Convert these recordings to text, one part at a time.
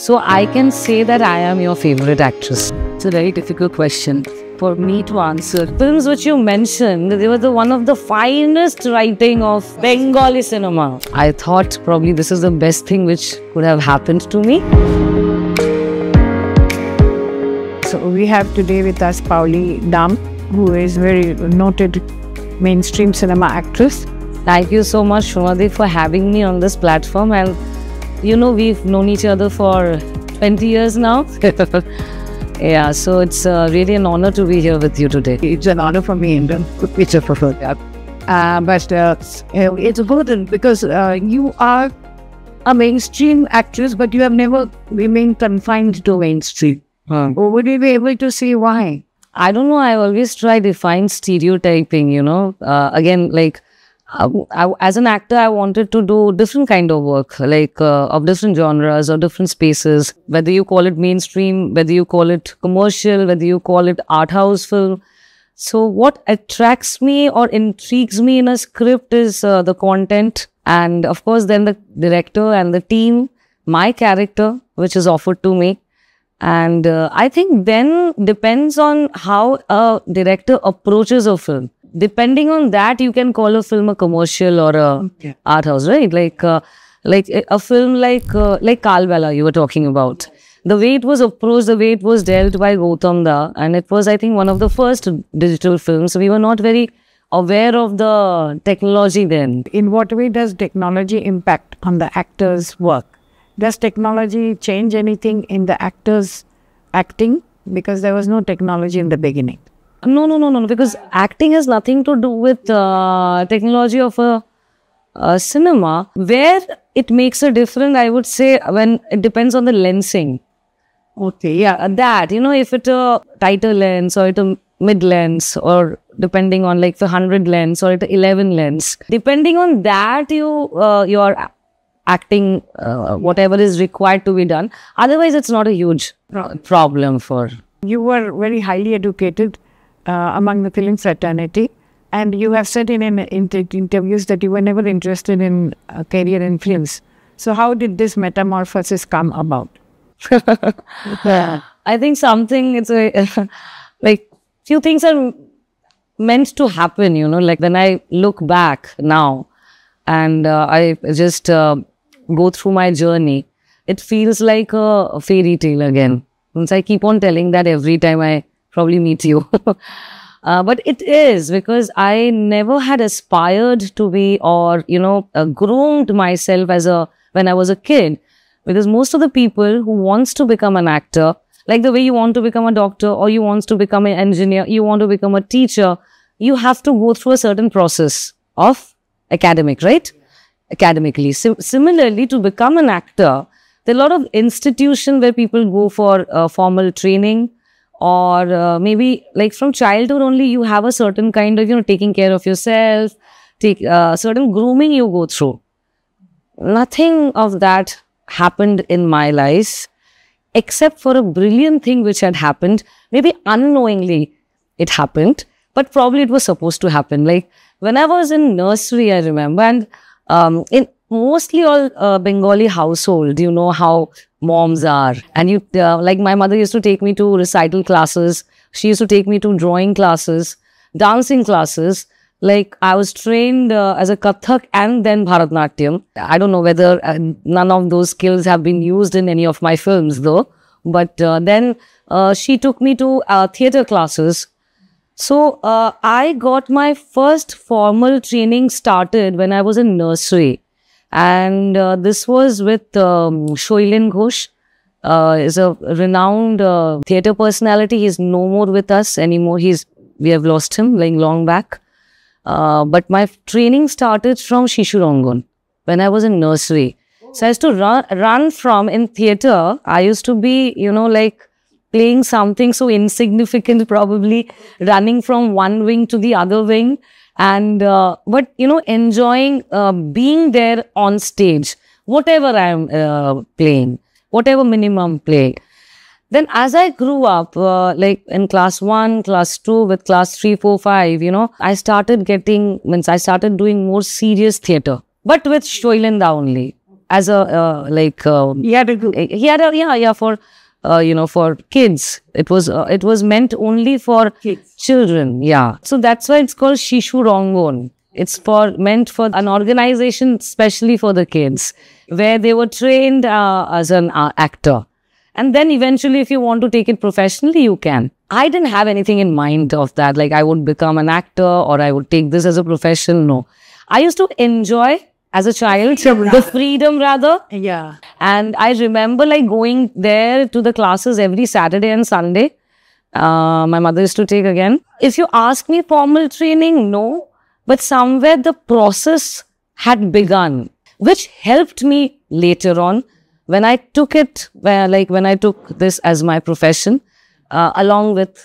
So I can say that I am your favorite actress. It's a very difficult question for me to answer. Films which you mentioned, they were the one of the finest writing of Bengali cinema. I thought probably this is the best thing which could have happened to me. So we have today with us Pauli Dam, who is very noted mainstream cinema actress. Thank you so much, Shumadi, for having me on this platform and you know, we've known each other for 20 years now. yeah, so it's uh, really an honor to be here with you today. It's an honor for me, and it's a for yeah. Uh, but uh, it's important because uh, you are a mainstream actress, but you have never remained confined to mainstream. Hmm. Would you be able to see why? I don't know. I always try to find stereotyping, you know. Uh, again, like uh, I, as an actor, I wanted to do different kind of work, like uh, of different genres or different spaces. Whether you call it mainstream, whether you call it commercial, whether you call it art house film. So what attracts me or intrigues me in a script is uh, the content, and of course, then the director and the team, my character, which is offered to me. And uh, I think then depends on how a director approaches a film depending on that, you can call a film a commercial or a okay. art house, right? Like, uh, like a film like uh, like Kalbala you were talking about. The way it was approached, the way it was dealt by Gautam Da, and it was, I think, one of the first digital films. We were not very aware of the technology then. In what way does technology impact on the actor's work? Does technology change anything in the actor's acting? Because there was no technology in the beginning. No, no, no, no, because acting has nothing to do with uh, technology of a, a uh, cinema. Where it makes a difference, I would say, when it depends on the lensing. Okay, yeah. That, you know, if it's a tighter lens or it's a mid lens or depending on like the 100 lens or it's 11 lens, depending on that, you, uh, your acting, uh, whatever is required to be done. Otherwise, it's not a huge problem for. You were very highly educated uh, among the film fraternity. And you have said in, in, in interviews that you were never interested in a uh, career in films. So how did this metamorphosis come about? yeah. I think something, it's uh, a, like few things are meant to happen, you know, like when I look back now and uh, I just uh, go through my journey, it feels like a fairy tale again. Since I keep on telling that every time I probably meet you. uh, but it is because I never had aspired to be or, you know, uh, groomed myself as a, when I was a kid. Because most of the people who wants to become an actor, like the way you want to become a doctor or you wants to become an engineer, you want to become a teacher, you have to go through a certain process of academic, right? Academically. similarly, to become an actor, there are a lot of institution where people go for uh, formal training, or uh, maybe like from childhood only you have a certain kind of you know taking care of yourself take uh, certain grooming you go through nothing of that happened in my life except for a brilliant thing which had happened maybe unknowingly it happened but probably it was supposed to happen like when i was in nursery i remember and um, in mostly all uh, Bengali households, you know how moms are. And you, uh, like my mother used to take me to recital classes. She used to take me to drawing classes, dancing classes. Like I was trained uh, as a Kathak and then Bharatnatyam. I don't know whether uh, none of those skills have been used in any of my films though. But uh, then uh, she took me to theatre classes. So I got my first formal training started when I was in nursery. And uh, this was with um, Shoilin Ghosh, uh, is a renowned uh, theatre personality. He's no more with us anymore. He's we have lost him like long back. Uh, but my training started from Shishurangon when I was in nursery. So I used to run, run from in theatre. I used to be, you know, like playing something so insignificant, probably running from one wing to the other wing and uh, but you know enjoying uh, being there on stage whatever i am uh, playing whatever minimum play then as i grew up uh, like in class 1 class 2 with class 3 4 5 you know i started getting means i started doing more serious theater but with shoilinda only as a uh, like um, he had a, he had a yeah yeah for uh, you know, for kids. It was uh, it was meant only for kids. children. Yeah, so that's why it's called Shishu Rongon. It's for meant for an organization specially for the kids, where they were trained uh, as an uh, actor, and then eventually, if you want to take it professionally, you can. I didn't have anything in mind of that, like I would become an actor or I would take this as a profession. No, I used to enjoy as a child. Freedom the freedom, rather. Yeah. And I remember like going there to the classes every Saturday and Sunday. Uh, my mother used to take again. If you ask me formal training, no. But somewhere the process had begun, which helped me later on when I took it, where, like when I took this as my profession, uh, along with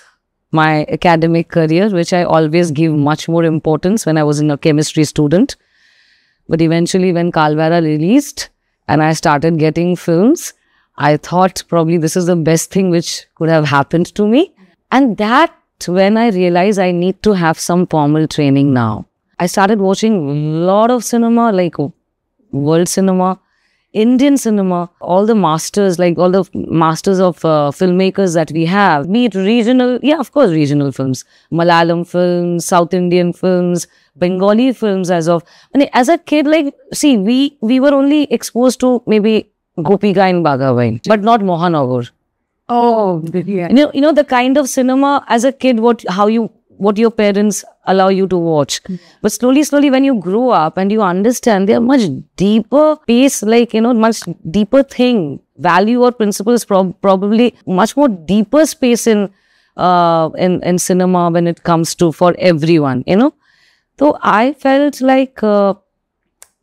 my academic career, which I always give much more importance when I was in a chemistry student. But eventually, when Calvera released and I started getting films, I thought probably this is the best thing which could have happened to me. And that when I realized I need to have some formal training now. I started watching a lot of cinema, like world cinema, Indian cinema, all the masters, like all the masters of uh, filmmakers that we have, be it regional, yeah, of course, regional films, Malayalam films, South Indian films, Bengali films as of, and as a kid, like, see, we, we were only exposed to maybe Gopi Gai and Bhagavain, but not Mohan Agur. Oh, yeah. You know, you know, the kind of cinema as a kid, what, how you what your parents allow you to watch. Hmm. But slowly, slowly, when you grow up and you understand, they are much deeper pace, like, you know, much deeper thing. Value or principle is prob probably much more deeper space in, uh, in, in cinema when it comes to for everyone, you know. So I felt like uh,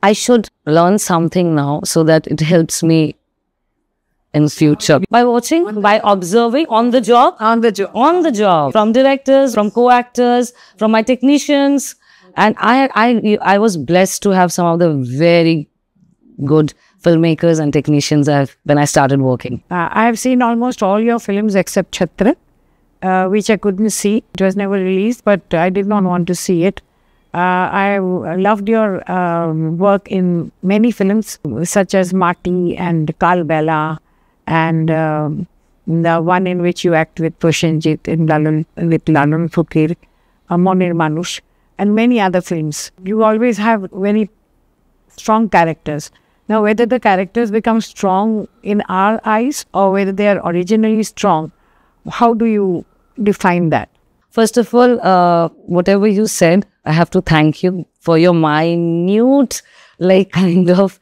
I should learn something now so that it helps me in future by watching by observing on the job on the job on the job from directors from co-actors from my technicians and i i i was blessed to have some of the very good filmmakers and technicians I've, when i started working uh, i've seen almost all your films except chhatra uh, which i couldn't see it was never released but i did not want to see it uh, I loved your um, work in many films such as Marty and Carl Bella and um, the one in which you act with Prashanjit in Lalun, with Lalun Fakir, Monir Manush, and many other films. You always have very strong characters. Now, whether the characters become strong in our eyes or whether they are originally strong, how do you define that? First of all, uh, whatever you said, I have to thank you for your minute, like kind of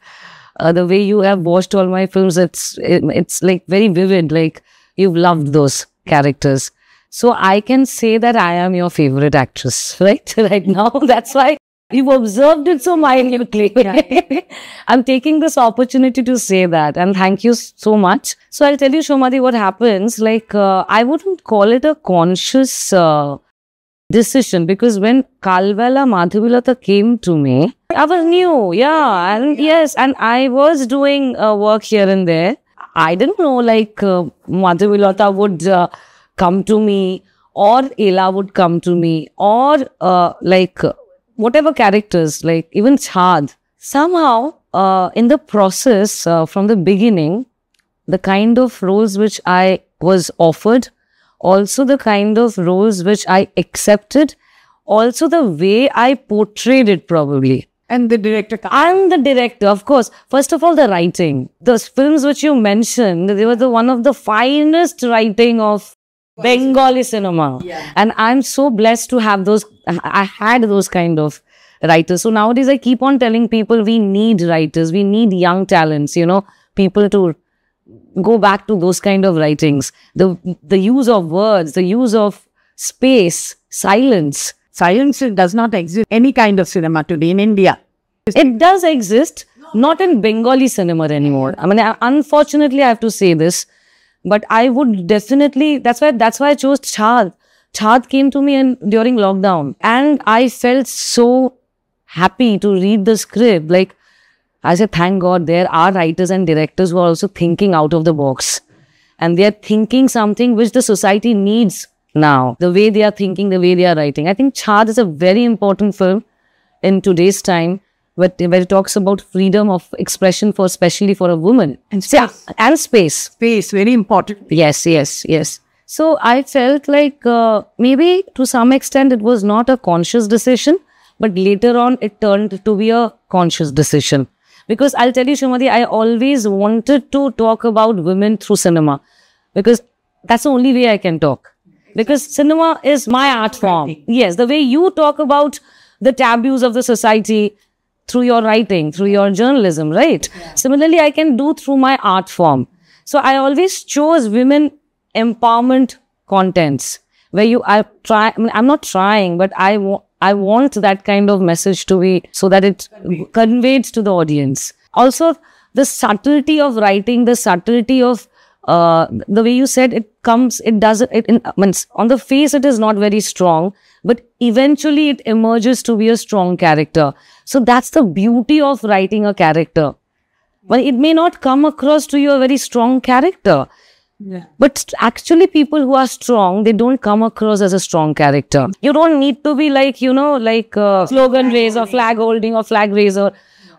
uh, the way you have watched all my films, it's it, it's like very vivid. Like you've loved those characters. So I can say that I am your favorite actress, right? right now, that's why you've observed it so minutely. Yeah. I'm taking this opportunity to say that, and thank you so much. So I'll tell you, Shomadi, what happens. Like uh, I wouldn't call it a conscious. Uh, decision because when Kalvela Madhuvilata came to me, I was new, yeah, and yes, and I was doing uh, work here and there. I didn't know like uh, Madhuvilata would uh, come to me or Ela would come to me or uh, like whatever characters, like even Chad. Somehow, uh, in the process, uh, from the beginning, the kind of roles which I was offered also the kind of roles which I accepted, also the way I portrayed it probably. And the director. And the director, of course. First of all, the writing. Those films which you mentioned, they were the one of the finest writing of Bengali cinema. Yeah. And I'm so blessed to have those, I had those kind of writers. So nowadays I keep on telling people we need writers, we need young talents, you know, people to go back to those kind of writings. The, the use of words, the use of space, silence. Silence does not exist any kind of cinema today in India. It does exist, not in Bengali cinema anymore. I mean, unfortunately, I have to say this, but I would definitely, that's why, that's why I chose Chhad. Chhad came to me in, during lockdown and I felt so happy to read the script. Like, I said, thank God there are writers and directors who are also thinking out of the box. And they are thinking something which the society needs now. The way they are thinking, the way they are writing. I think Chad is a very important film in today's time where, where it talks about freedom of expression for especially for a woman. And space. Yeah, and space. Space, very important. Yes, yes, yes. So I felt like uh, maybe to some extent it was not a conscious decision, but later on it turned to be a conscious decision. Because I'll tell you, Shumadi, I always wanted to talk about women through cinema because that's the only way I can talk. Because cinema is my art form. Yes, the way you talk about the taboos of the society through your writing, through your journalism, right? Yeah. Similarly, I can do through my art form. So I always chose women empowerment contents where you I try I am not trying but I want I want that kind of message to be so that it conveys to the audience. Also, the subtlety of writing, the subtlety of uh, the way you said it comes, it doesn't, it, it on the face it is not very strong, but eventually it emerges to be a strong character. So that's the beauty of writing a character. Well, it may not come across to you a very strong character, yeah. But actually, people who are strong, they don't come across as a strong character. You don't need to be like, you know, like uh, a slogan raiser, flag holding or flag raiser.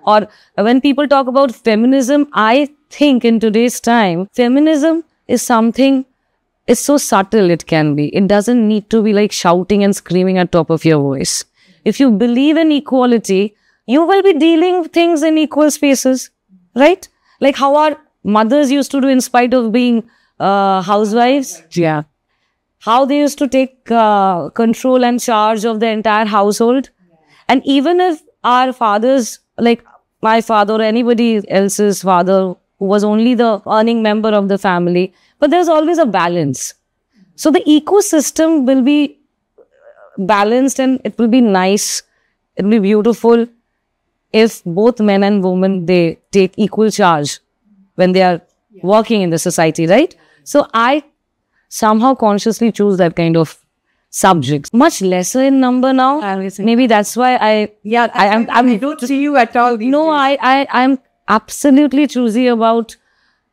Or when people talk about feminism, I think in today's time, feminism is something is so subtle it can be. It doesn't need to be like shouting and screaming at top of your voice. If you believe in equality, you will be dealing things in equal spaces, right? Like how our mothers used to do in spite of being uh, housewives. Yeah. How they used to take uh, control and charge of the entire household. And even if our fathers, like my father or anybody else's father, who was only the earning member of the family, but there's always a balance. So the ecosystem will be uh, balanced and it will be nice. It will be beautiful if both men and women, they take equal charge when they are yeah. working in the society, right? So I somehow consciously choose that kind of subjects. Much lesser in number now. Maybe that's why I yeah I am I'm, I'm, I don't see you at all. No, I I I'm absolutely choosy about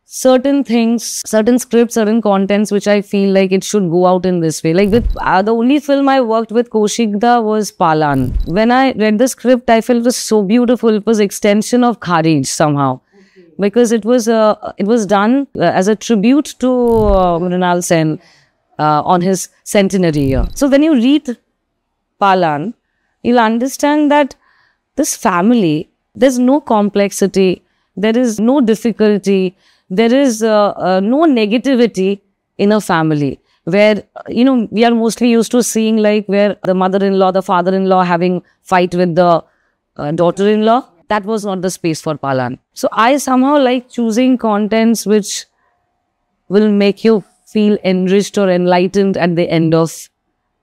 certain things, certain scripts, certain contents which I feel like it should go out in this way. Like with uh, the only film I worked with Koshikda was Palan. When I read the script, I felt it was so beautiful. It was extension of Kharij somehow because it was uh, it was done uh, as a tribute to uh, Sen uh, on his centenary year. So when you read Palan, you'll understand that this family, there's no complexity, there is no difficulty, there is uh, uh, no negativity in a family where you know we are mostly used to seeing like where the mother-in-law the father-in-law having fight with the uh, daughter-in-law that was not the space for Palan. So I somehow like choosing contents which will make you feel enriched or enlightened at the end of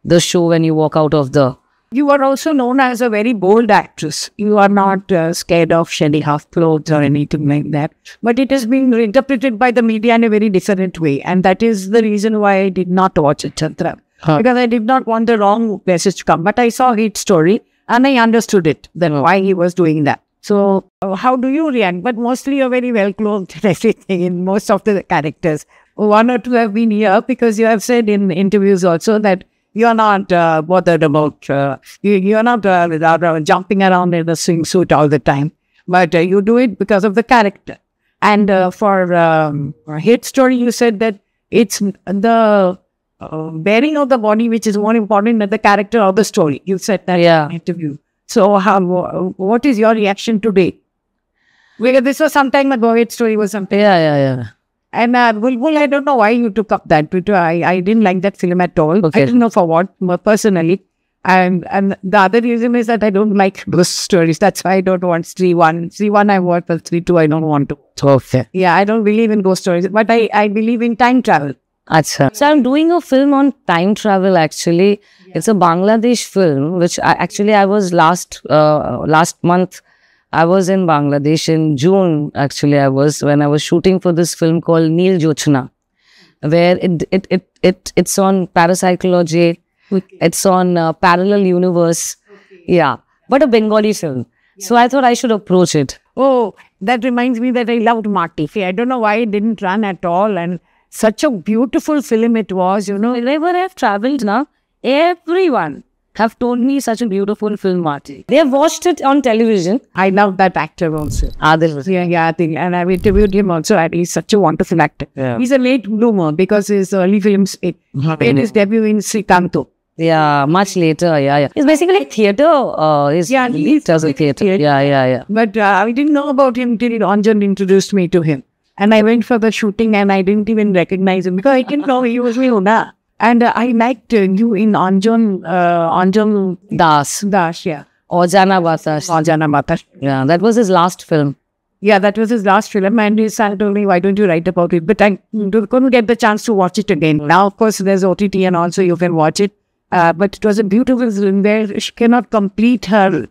the show when you walk out of the. You are also known as a very bold actress. You are not uh, scared of shedding half clothes or anything like that. But it is being interpreted by the media in a very different way. And that is the reason why I did not watch it, Chantra. Huh. Because I did not want the wrong message to come. But I saw his story and I understood it, then oh. why he was doing that. So, uh, how do you react? But mostly you're very well clothed and everything in most of the characters. One or two have been here because you have said in interviews also that you're not uh, bothered about, uh, you, are not uh, jumping around in a swimsuit all the time, but uh, you do it because of the character. And uh, for um, Hit Story, you said that it's the bearing of the body which is more important than the character of the story. You said that yeah. in interview. So, how, what is your reaction today? Because this was some time ago, its story was something. Yeah, yeah, yeah. And uh, Bulbul, well, well, I don't know why you took up that. But uh, I, I didn't like that film at all. Okay. I don't know for what, personally. And and the other reason is that I don't like ghost stories. That's why I don't want three one. Three one I watch, but three two I don't want to. Okay. Yeah, I don't believe in ghost stories, but I I believe in time travel. So I'm doing a film on time travel actually. Yeah. It's a Bangladesh film which I, actually I was last uh, last month I was in Bangladesh in June actually I was when I was shooting for this film called Neil Jochna where it it it, it it's on parapsychology okay. it's on uh, parallel universe okay. yeah but a Bengali film yeah. so I thought I should approach it. Oh that reminds me that I loved Marty. I don't know why it didn't run at all and such a beautiful film it was, you know. Wherever I've traveled now, everyone have told me such a beautiful film, Marty. They have watched it on television. I love that actor also. Adil. Yeah, yeah, I think. And I've interviewed him also. And he's such a wonderful actor. Yeah. He's a late bloomer because his early films, it made his debut in Srikanto. Yeah, much later. Yeah, yeah. It's basically theatre. Uh, it's yeah, he does theatre. Yeah, yeah, yeah. But uh, I didn't know about him till Anjan introduced me to him. And I went for the shooting and I didn't even recognize him because I didn't know he was Meona. And uh, I liked uh, you in Anjan, uh, Anjan Das. Das, yeah. Ojana Batash. Ojana Batash. Yeah, that was his last film. Yeah, that was his last film. And his son told me, why don't you write about it? But I couldn't get the chance to watch it again. Now, of course, there's OTT and also you can watch it. Uh, but it was a beautiful film where she cannot complete her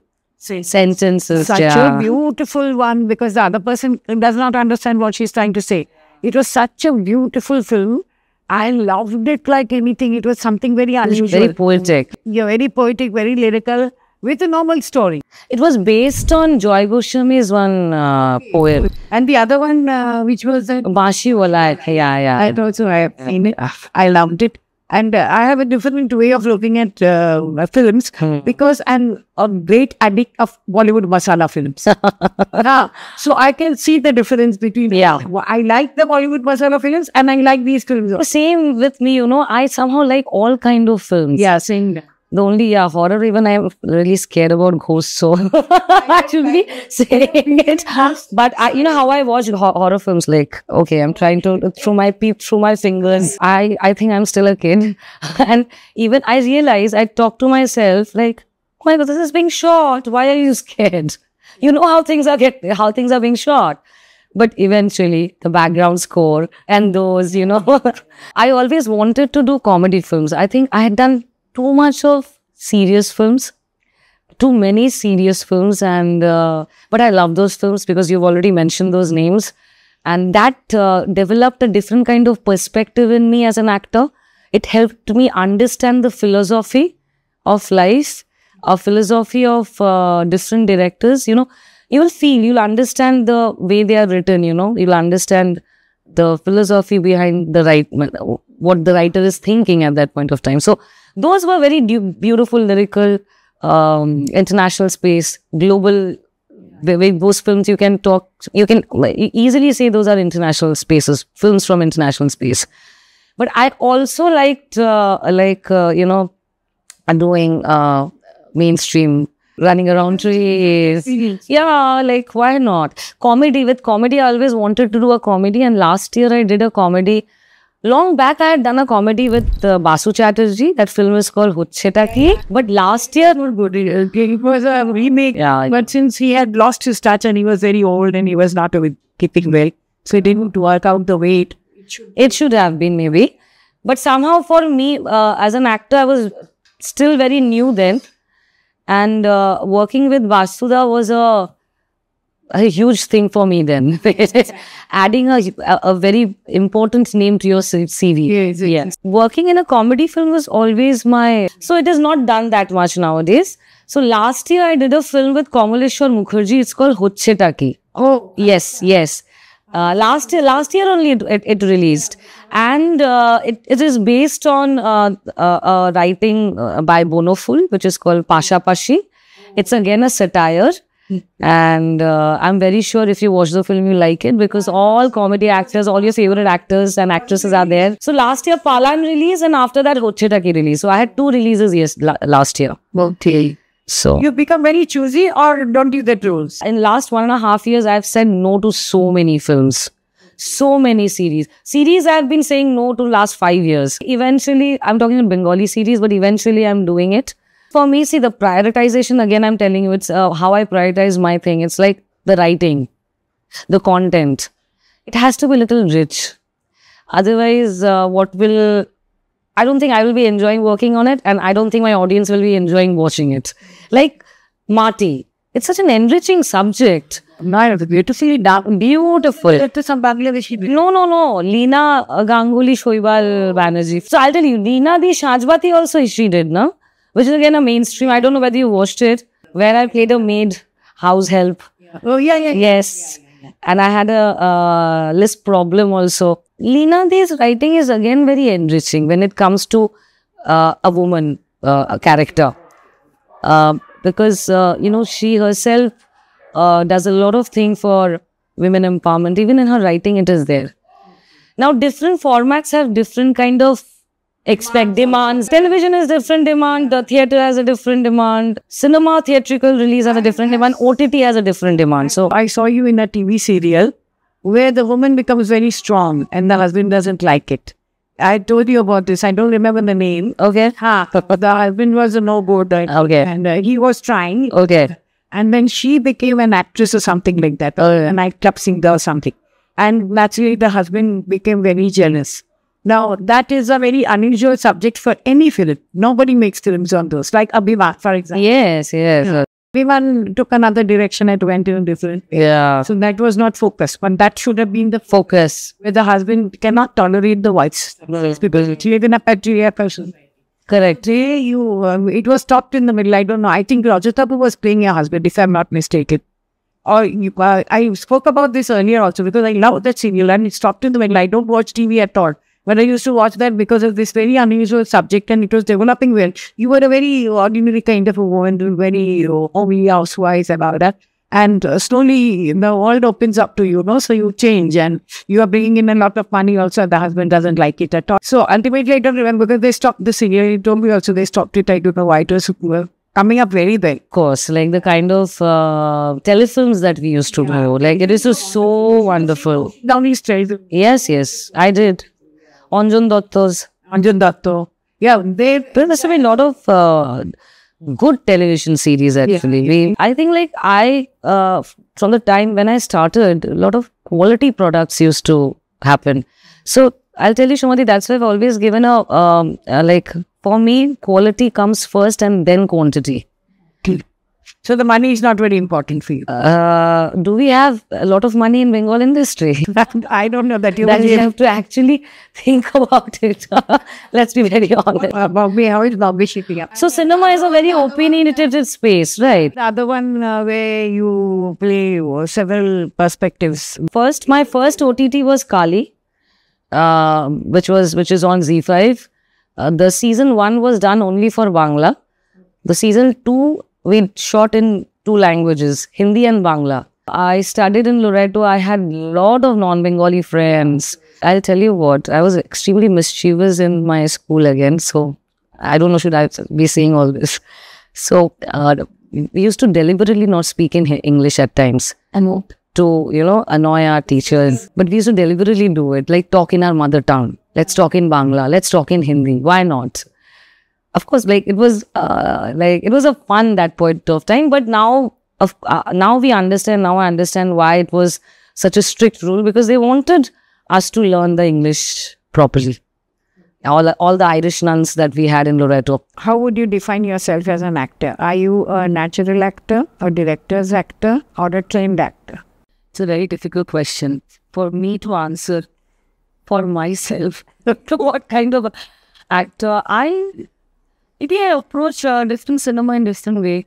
say sentences. Such yeah. a beautiful one because the other person does not understand what she's trying to say. It was such a beautiful film. I loved it like anything. It was something very unusual. Very poetic. Yeah, very poetic, very lyrical, with a normal story. It was based on Joy Goswami's one uh, poem. And the other one, uh, which was... Bashi Wala. Yeah, yeah. I also, I have seen it. I loved it. And uh, I have a different way of looking at uh, films hmm. because I'm a great addict of Bollywood masala films. yeah. So I can see the difference between. Yeah. I like the Bollywood masala films and I like these films. Same with me, you know, I somehow like all kind of films. Yeah, same. The only yeah, horror, even I'm really scared about ghosts, so I should be saying it. But I, you know how I watch ho- horror films, like okay, I'm trying to through my peep, through my fingers. I I think I'm still a kid, and even I realize I talk to myself like, oh my god, this is being shot. Why are you scared? You know how things are get how things are being shot but eventually the background score and those, you know. I always wanted to do comedy films. I think I had done too much of serious films, too many serious films, and uh, but I love those films because you've already mentioned those names, and that uh, developed a different kind of perspective in me as an actor. It helped me understand the philosophy of life, a philosophy of uh, different directors. You know, you'll feel, you'll understand the way they are written. You know, you'll understand the philosophy behind the right, what the writer is thinking at that point of time. So those were very beautiful lyrical, um, international space, global. With those films, you can talk, you can easily say those are international spaces, films from international space. But I also liked, uh, like, uh, you know, doing uh, mainstream running around trees. yeah, like why not? Comedy with comedy, I always wanted to do a comedy, and last year I did a comedy. Long back, I had done a comedy with uh, Basu Chatterjee. That film is called Hucheta Ki. But last year, not good. It uh, was a remake. Yeah. But since he had lost his touch and he was very old and he was not keeping well, so it didn't work out the way it should. It should have been maybe. But somehow for me, uh, as an actor, I was still very new then. And uh, working with Vasudha was a, a huge thing for me then. Adding a, a very important name to your CV. Yes. Working in a comedy film was always my... So it is not done that much nowadays. So last year I did a film with Kamaleshwar Mukherjee. It's called Hoche Taki. Oh. Yes, yes. Uh, last year, last year only it, it, it released and uh, it, it is based on uh, uh, writing uh, by Bonoful, which is called Pasha Pashi. It's again a satire. And uh, I'm very sure if you watch the film, you like it because all comedy actors, all your favorite actors and actresses are there. So last year, Palan release, and after that, ki release. So I had two releases yes, last year. Okay. So you become very choosy, or don't you That rules? In last one and a half years, I've said no to so many films so many series. Series I've been saying no to last five years. Eventually, I'm talking about Bengali series, but eventually I'm doing it. For me, see the prioritization again, I'm telling you, it's uh, how I prioritize my thing. It's like the writing, the content. It has to be a little rich. Otherwise, uh, what will I don't think I will be enjoying working on it, and I don't think my audience will be enjoying watching it. Like Marty, it's such an enriching subject. No, it's beautifully done. Beautiful. some Bangladeshi. No, no, no. Lina uh, Ganguly Shoibal Banerjee. So I'll tell you, Lina Di Shajbati also she did, no? Which is again a mainstream. I don't know whether you watched it. Where I played a maid house help. Yeah. Oh, yeah, yeah. Yes. Yeah, yeah, and I had a uh, list problem also. Lina Di's writing is again very enriching when it comes to uh, a woman uh, a character. Um, because uh, you know she herself uh, does a lot of thing for women empowerment even in her writing it is there now different formats have different kind of expect demands television is different demand the theater has a different demand cinema theatrical release has a different demand ott has a different demand so i saw you in a tv serial where the woman becomes very strong and the husband doesn't like it I told you about this. I don't remember the name. Okay. Ha. the husband was a no good. Okay. And uh, he was trying. Okay. And then she became an actress or something like that, oh, a nightclub singer or something. And naturally, the husband became very jealous. Now, that is a very unusual subject for any film. Nobody makes films on those, like Abhimath, for example. Yes, yes. Yeah. Everyone took another direction It went in a different way. Yeah. So that was not focus. But that should have been the focus. Where the husband cannot tolerate the wife's mm. because you in a patriarchal society. Correct. you, um, it was stopped in the middle. I don't know. I think Rajatabu was playing a husband, if I'm not mistaken. Or you, uh, I spoke about this earlier also because I love that serial and it stopped in the middle. I don't watch TV at all when I used to watch that because of this very unusual subject and it was developing well. You were a very ordinary kind of a woman, very homely housewife about that. And uh, slowly the world opens up to you, you know, so you change and you are bringing in a lot of money also. The husband doesn't like it at all. So ultimately, I don't remember because they stopped the serial. He told me also they stopped it. I don't know why it was uh, coming up very well. Of course, like the kind of uh, telefilms that we used to yeah. do. Like it is just so wonderful. Down East Yes, yes, I did. Anjan Dutta's. Anjan Dutta. Yeah, they there must have been a lot of uh, good television series actually. Yeah. I think like I uh, from the time when I started, a lot of quality products used to happen. So I'll tell you, Shumati, that's why I've always given a um, uh, like for me, quality comes first and then quantity. So the money is not very important for you. Uh, do we have a lot of money in Bengal industry? I don't know that you. That have to actually think about it. Let's be very honest. up? So cinema is a very opinionated space, right? The other one uh, where you play several perspectives. First, my first OTT was Kali, uh, which was which is on Z5. Uh, the season one was done only for Bangla. The season two we shot in two languages, Hindi and Bangla. I studied in Loreto. I had lot of non-Bengali friends. I'll tell you what, I was extremely mischievous in my school again. So I don't know, should I be saying all this? So uh, we used to deliberately not speak in English at times. And to, you know, annoy our teachers. But we used to deliberately do it, like talk in our mother tongue. Let's talk in Bangla. Let's talk in Hindi. Why not? of course, like it was, uh, like it was a fun that point of time. But now, of uh, now we understand. Now I understand why it was such a strict rule because they wanted us to learn the English properly. All, all the Irish nuns that we had in Loreto. How would you define yourself as an actor? Are you a natural actor, a director's actor, or a trained actor? It's a very difficult question for me to answer for myself. what kind of actor? I I approach uh, cinema in different way,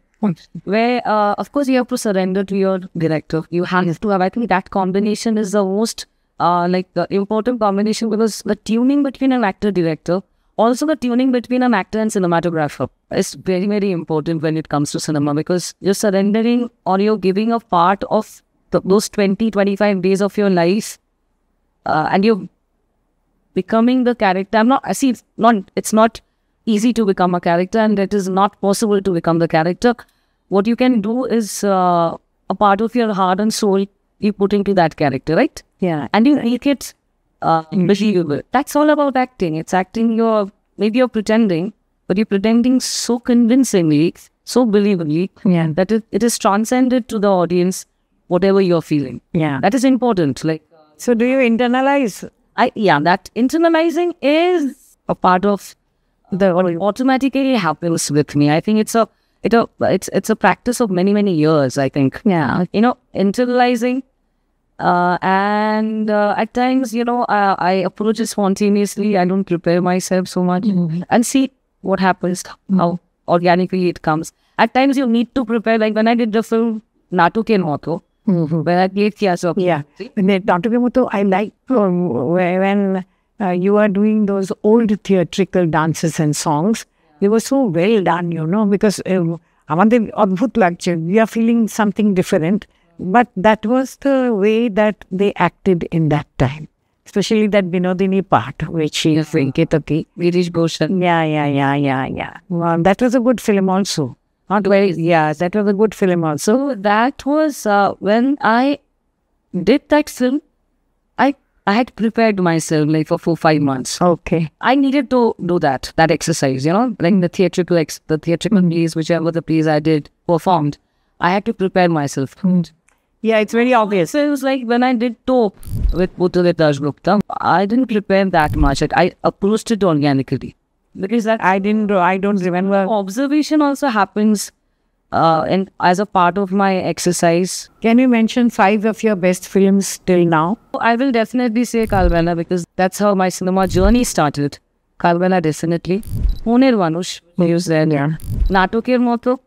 where uh, of course you have to surrender to your director. You have to have. I think that combination is the most uh, like the important combination because the tuning between an actor director, also the tuning between an actor and cinematographer is very very important when it comes to cinema because you're surrendering or you're giving a part of the, those 20 25 days of your life, uh, and you're becoming the character. I'm not. I see. It's not. It's not easy to become a character and it is not possible to become the character. What you can do is uh, a part of your heart and soul you put into that character, right? Yeah. And you make it uh, mm-hmm. believable. That's all about acting. It's acting you're, maybe you're pretending, but you're pretending so convincingly, so believably yeah. that it, it is transcended to the audience, whatever you're feeling. Yeah. That is important. Like, So do you internalize? I Yeah, that internalizing is a part of the automatically happens with me. I think it's a it a it's it's a practice of many many years. I think. Yeah. You know, internalizing, uh, and uh, at times you know I, I approach it spontaneously. I don't prepare myself so much mm-hmm. and see what happens mm-hmm. how organically it comes. At times you need to prepare. Like when I did the film Natu Ke Nato. Mm-hmm. When I played Kiaso. Yeah. Natu Ke I like um, when uh, you are doing those old theatrical dances and songs. They were so well done, you know, because আমাদের অদ্ভুত লাগছে we are feeling something different, but that was the way that they acted in that time, especially that Binodini part, which is yes. in Ketaki. Girish Goshan. Yeah, yeah, yeah, yeah, yeah. Well, that was a good film also. Not very, yeah, that was a good film also. So that was uh, when I did that film, I had prepared myself like for four, five mm. months. Okay. I needed to do that, that exercise, you know, like the theatrical, ex- the theatrical mm. plays, whichever the plays I did performed, I had to prepare myself. Mm. Yeah, it's very obvious. So it was like when I did talk with Bhutaletaj Gupta, I didn't prepare that much. I approached it organically because that I didn't. I don't remember. Observation also happens uh, in, as a part of my exercise. Can you mention five of your best films till now? I will definitely say Kalvana because that's how my cinema journey started. Kalvana definitely. Poner Vanush, who's there. Yeah. Natukir Moto,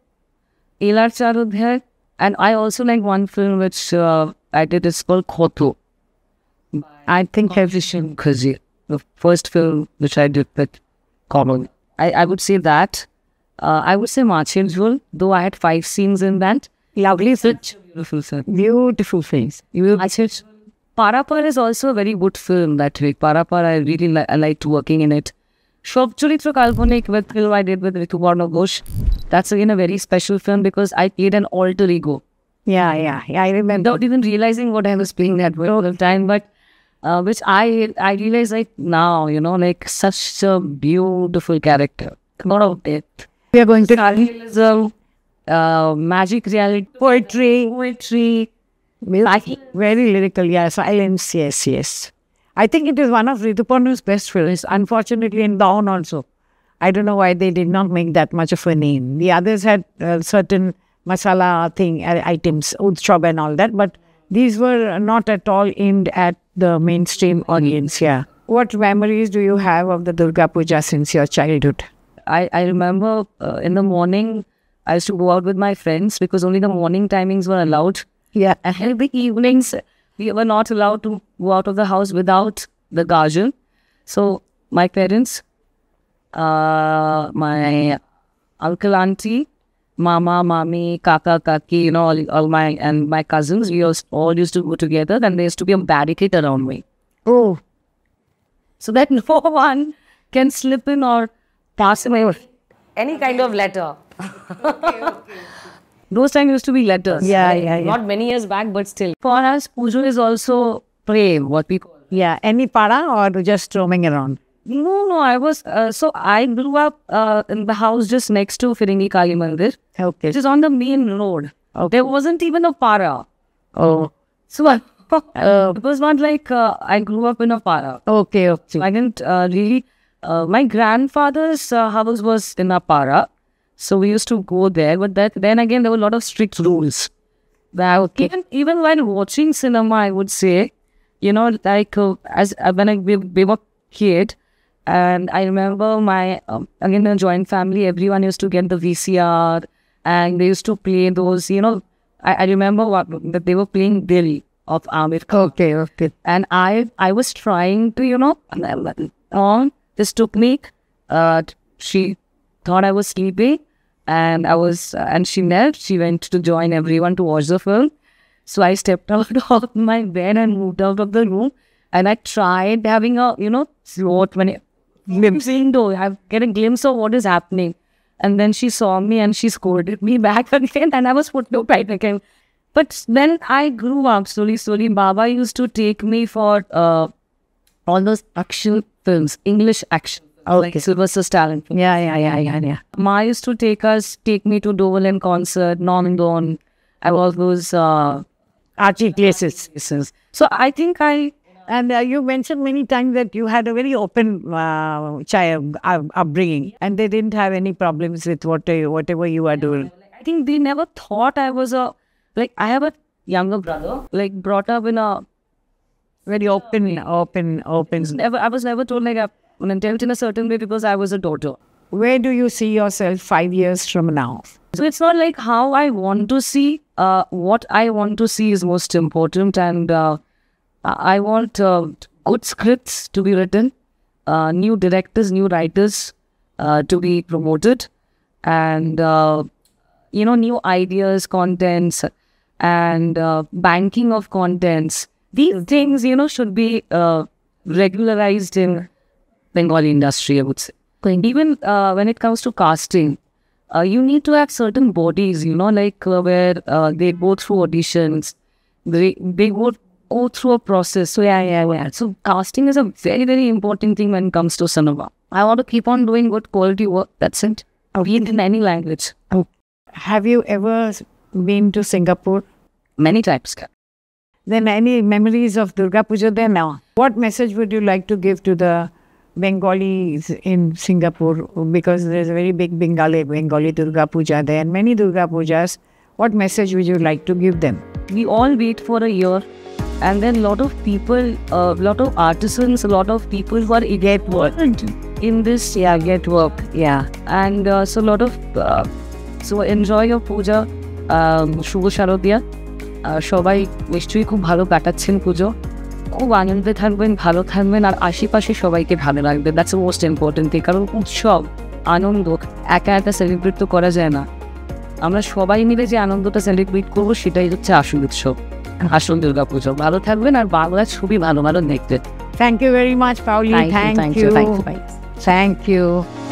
Ilar Charudhyay. And I also like one film which uh, I did It's called Khoto. I think Khazir, the first film which I did with Common. I, I would say that uh, I would say Martian's role, though I had five scenes in that. Lovely, such beautiful, sir. Beautiful things. Beautiful. Parapar is also a very good film that way. Parapar, I really li- I liked working in it. Shobchuritra Kalponik with film I did with Rituparna Ghosh. That's again a very special film because I played an alter ego. Yeah, yeah, yeah. I remember. Without even realizing what I was playing that way all the time, but uh, which I I realize like now, you know, like such a beautiful character. A lot of depth. We are going to surrealism, uh, magic reality, poetry, poetry. Music. Very lyrical, yeah. Silence, yes, yes. I think it is one of Rituparna's best films. Unfortunately, in Down also. I don't know why they did not make that much of a name. The others had uh, certain masala thing uh, items, utshab and all that, but these were not at all aimed at the mainstream audience. Yeah. What memories do you have of the Durga Puja since your childhood? I, I remember uh, in the morning, I used to go out with my friends because only the morning timings were allowed. Yeah. And the evenings, we were not allowed to go out of the house without the guardian. So my parents, uh, my uncle, auntie, mama, mommy, kaka, kaki, you know, all, all my, and my cousins, we all used to go together. Then there used to be a barricade around me. Oh. So that no one can slip in or pass away. Any kind of letter. okay, okay. Those times used to be letters. Yeah, right? yeah, yeah. Not many years back, but still. For us, pujo is also pray, what we call. Yeah, any para or just roaming around? No, no, I was, uh, so I grew up uh, in the house just next to Firingi Kali Mandir. Okay. Which is on the main road. Okay. There wasn't even a para. Oh. So I, uh, it was not like uh, I grew up in a para. Okay, okay. So I didn't uh, really uh, my grandfather's uh, house was in Apara. So we used to go there. But that, then again, there were a lot of strict rules. That okay. even, even while watching cinema, I would say, you know, like uh, as uh, when I, we, we were kid, and I remember my, um, again, a joint family, everyone used to get the VCR and they used to play those, you know, I, I remember what, that they were playing Billy of Amir Khan. Okay, okay. And I I was trying to, you know, on this took me. Uh, she thought I was sleepy, and I was, uh, and she knelt. She went to join everyone to watch the film. So I stepped out of my bed and moved out of the room, and I tried having a, you know, throat when it, window, I get a glimpse of what is happening. And then she saw me and she scolded me back again, and I was put no right again. But then I grew up slowly, slowly. Baba used to take me for uh, all those action hmm. films, English action. Oh, like okay. Sylvester Stallone. Yeah, yeah, yeah, yeah, yeah. Ma used to take us, take me to Dovalin concert, non, and all those uh, Archie places. places. So I think I and uh, you mentioned many times that you had a very open uh, child uh, upbringing, and they didn't have any problems with what they, whatever you were doing. I think they never thought I was a like I have a younger brother, like brought up in a very open, open, open. I never, I was never told like I'm uh, intelligent in a certain way because I was a daughter. Where do you see yourself five years from now? So it's not like how I want to see. Uh, what I want to see is most important, and uh, I want uh, good scripts to be written, uh, new directors, new writers uh, to be promoted, and you know new ideas, contents, and banking of contents these things, you know, should be uh, regularized in Bengali industry, I would say. Even uh, when it comes to casting, uh, you need to have certain bodies, you know, like uh, where uh, they go through auditions, they, they go, go through a process. So, yeah, yeah, yeah. So, casting is a very, very important thing when it comes to cinema. I want to keep on doing good quality work. That's it. Okay. In any language. Oh. Have you ever been to Singapore? Many times than any memories of Durga Puja there now. What message would you like to give to the Bengalis in Singapore? Because there's a very big Bengali, Bengali Durga Puja there and many Durga Pujas. What message would you like to give them? We all wait for a year and then a lot of people, a uh, lot of artisans, a lot of people who are get work in this, yeah, get work, yeah. And uh, so a lot of, uh, so enjoy your puja, um, Shubha সবাই নিশ্চয়ই খুব ভালো কাটাচ্ছেন পুজো খুব আনন্দে থাকবেন ভালো থাকবেন আর আশেপাশে সবাইকে ভালো লাগবে দ্যাটস মোস্ট ইম্পর্টেন্ট থিং কারণ উৎসব আনন্দ একা একা সেলিব্রেট তো করা যায় না আমরা সবাই মিলে যে আনন্দটা সেলিব্রেট করবো সেটাই হচ্ছে আসল উৎসব আসল দুর্গাপুজো ভালো থাকবেন আর বাংলা ছবি ভালো ভালো দেখতে thank you very much Paoli thank you thank you